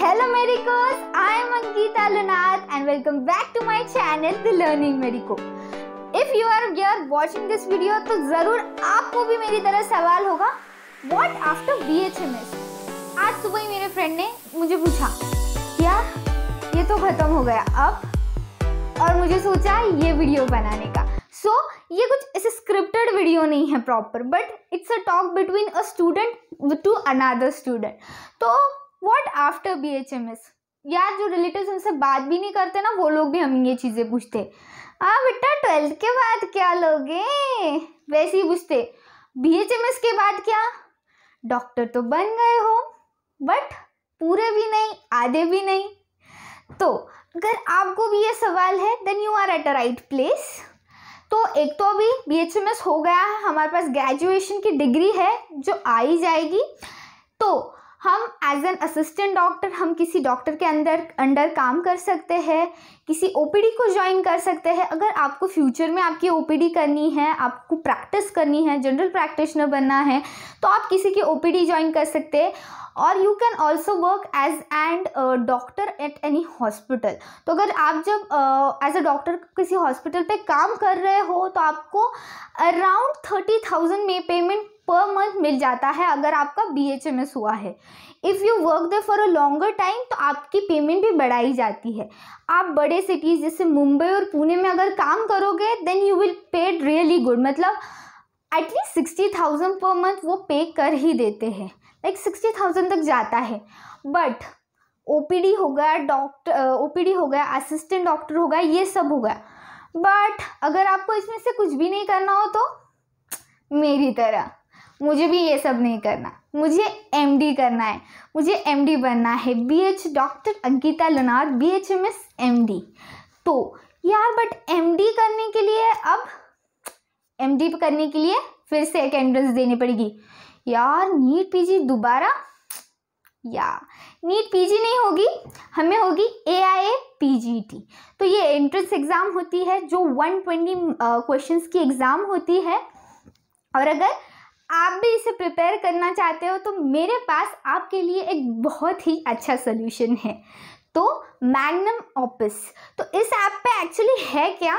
Hello Miracles, I am Ankita Lunath and welcome back to my channel The Learning Miracle. If you are here watching this video, तो ज़रूर आपको भी मेरी तरह सवाल होगा What after BHMS? आज सुबह ही मेरे फ्रेंड ने मुझे पूछा क्या ये तो ख़त्म हो गया अब और मुझे सोचा ये वीडियो बनाने का सो so, ये कुछ ऐसे स्क्रिप्टेड वीडियो नहीं है proper but it's a talk between a student to another student तो what after B H M S यार जो रिलेटिव उनसे बात भी नहीं करते ना वो लोग भी हमें ये चीज़ें पूछते हाँ बेटा ट्वेल्थ के बाद क्या लोगे वैसे ही पूछते बी एच एम एस के बाद क्या डॉक्टर तो बन गए हो बट पूरे भी नहीं आधे भी नहीं तो अगर आपको भी ये सवाल है then you are at a right place तो एक तो अभी बी एच एम एस हो गया है हमारे पास ग्रेजुएशन की डिग्री है जो आ ही जाएगी तो हम एज एन असिस्टेंट डॉक्टर हम किसी डॉक्टर के अंदर अंडर काम कर सकते हैं किसी ओ को ज्वाइन कर सकते हैं अगर आपको फ्यूचर में आपकी ओ करनी है आपको प्रैक्टिस करनी है जनरल प्रैक्टिशनर बनना है तो आप किसी की ओपीडी ज्वाइन कर सकते हैं और you can also work as and doctor at any hospital तो अगर आप जब एज अ डॉक्टर किसी हॉस्पिटल पे काम कर रहे हो तो आपको अराउंड थर्टी थाउजेंड में पेमेंट पर मंथ मिल जाता है अगर आपका बी एच एम एस हुआ है if you work there for a longer time तो आपकी पेमेंट भी बढ़ाई जाती है आप बड़े सिटीज़ जैसे मुंबई और पुणे में अगर काम करोगे then you will paid really good मतलब at least sixty thousand per month वो पे कर ही देते हैं लाइक सिक्सटी थाउजेंड तक जाता है बट ओ पी डी हो गया डॉक्टर ओ पी डी हो गया असिस्टेंट डॉक्टर हो गया ये सब हो गया बट अगर आपको इसमें से कुछ भी नहीं करना हो तो मेरी तरह मुझे भी ये सब नहीं करना मुझे एम करना है मुझे एम बनना है बी डॉक्टर अंकिता लनार B H M S M D तो यार बट एम करने के लिए अब एम करने के लिए फिर से एक एंट्रेंस देनी पड़ेगी यार नीट पीजी दोबारा या नीट पीजी नहीं होगी हमें होगी ए आई ए पी जी टी तो ये एंट्रेंस एग्ज़ाम होती है जो 120 ट्वेंटी uh, की एग्ज़ाम होती है और अगर आप भी इसे प्रिपेयर करना चाहते हो तो मेरे पास आपके लिए एक बहुत ही अच्छा सोल्यूशन है तो मैग्नम ऑपिस तो इस ऐप पे एक्चुअली है क्या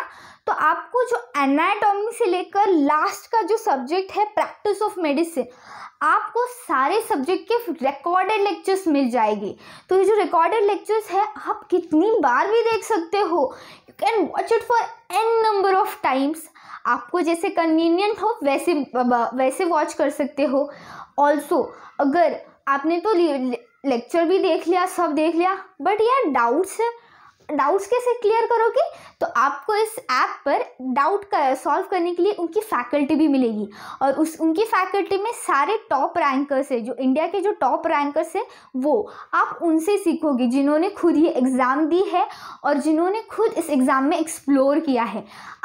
तो आपको जो एनाटॉमी से लेकर लास्ट का जो सब्जेक्ट है प्रैक्टिस ऑफ मेडिसिन आपको सारे सब्जेक्ट के रिकॉर्डेड लेक्चर्स मिल जाएंगे तो ये जो रिकॉर्डेड लेक्चर्स है आप कितनी बार भी देख सकते हो you can watch it for an number of times आपको जैसे कन्वीनियंट हो वैसे वैसे वॉच कर सकते हो ऑल्सो अगर आपने तो लेक्चर भी देख लिया सब देख लिया बट यार डाउट्स है डाउट्स कैसे क्लियर करोगे तो आपको इस ऐप पर डाउट का सॉल्व करने के लिए उनकी फैकल्टी भी मिलेगी और उस उनकी फैकल्टी में सारे टॉप रैंकर्स है जो इंडिया के जो टॉप रैंकर्स हैं वो आप उनसे सीखोगे जिन्होंने खुद ये एग्ज़ाम दी है और जिन्होंने खुद इस एग्ज़ाम में एक्सप्लोर किया है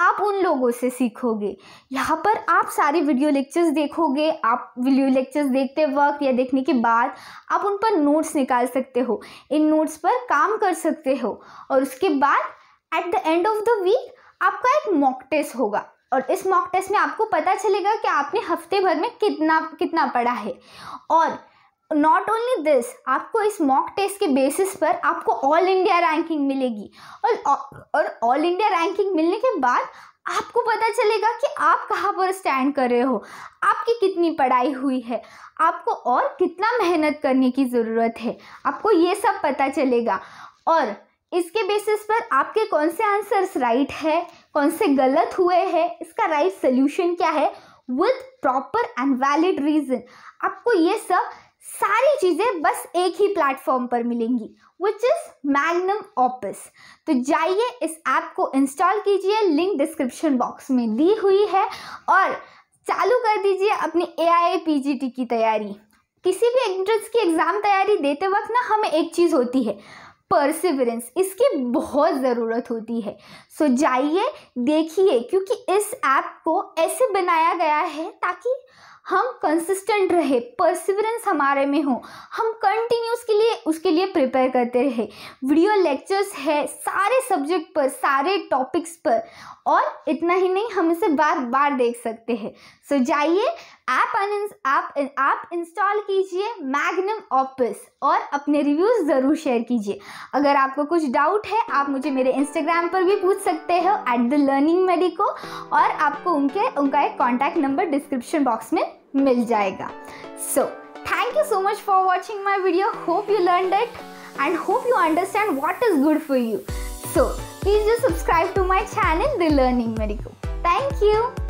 आप उन लोगों से सीखोगे यहाँ पर आप सारे वीडियो लेक्चर्स देखोगे आप वीडियो लेक्चर्स देखते वक्त या देखने के बाद आप उन पर नोट्स निकाल सकते हो इन नोट्स पर काम कर सकते हो और उसके बाद at the end of the week आपका एक मॉक टेस्ट होगा और इस मॉक टेस्ट में आपको पता चलेगा कि आपने हफ्ते भर में कितना कितना पढ़ा है और नॉट ओनली दिस आपको इस मॉक टेस्ट के बेसिस पर आपको ऑल इंडिया रैंकिंग मिलेगी और और ऑल इंडिया रैंकिंग मिलने के बाद आपको पता चलेगा कि आप कहाँ पर स्टैंड कर रहे हो आपकी कितनी पढ़ाई हुई है आपको और कितना मेहनत करने की ज़रूरत है आपको ये सब पता चलेगा और इसके बेसिस पर आपके कौन से आंसर्स राइट है कौन से गलत हुए हैं इसका राइट right सोल्यूशन क्या है with proper and valid reason आपको ये सब सारी चीज़ें बस एक ही प्लेटफॉर्म पर मिलेंगी विच इज़ मैग्नम ऑपिस तो जाइए इस ऐप को इंस्टॉल कीजिए लिंक डिस्क्रिप्शन बॉक्स में दी हुई है और चालू कर दीजिए अपनी ए आई की तैयारी किसी भी एंट्रेंस की एग्ज़ाम तैयारी देते वक्त ना हमें एक चीज़ होती है परसिवरेंस इसकी बहुत ज़रूरत होती है सो जाइए देखिए क्योंकि इस ऐप को ऐसे बनाया गया है ताकि हम कंसिस्टेंट रहे परसिवरेंस हमारे में हो हम कंटिन्यूस के लिए उसके लिए प्रिपेयर करते रहे वीडियो लेक्चर्स है सारे सब्जेक्ट पर सारे टॉपिक्स पर और इतना ही नहीं हम इसे बार बार देख सकते हैं सो जाइए ऐप आप आप इंस्टॉल कीजिए मैग्नम ऑपिस और अपने रिव्यूज़ ज़रूर शेयर कीजिए अगर आपको कुछ डाउट है आप मुझे मेरे इंस्टाग्राम पर भी पूछ सकते हो एट द लर्निंग मेडिको और आपको उनके उनका एक कॉन्टैक्ट नंबर डिस्क्रिप्शन बॉक्स में मिल जाएगा so thank you so much for watching my video hope you learn it and hope you understand what is good for you so please you subscribe to my channel the learning मेरी को thank you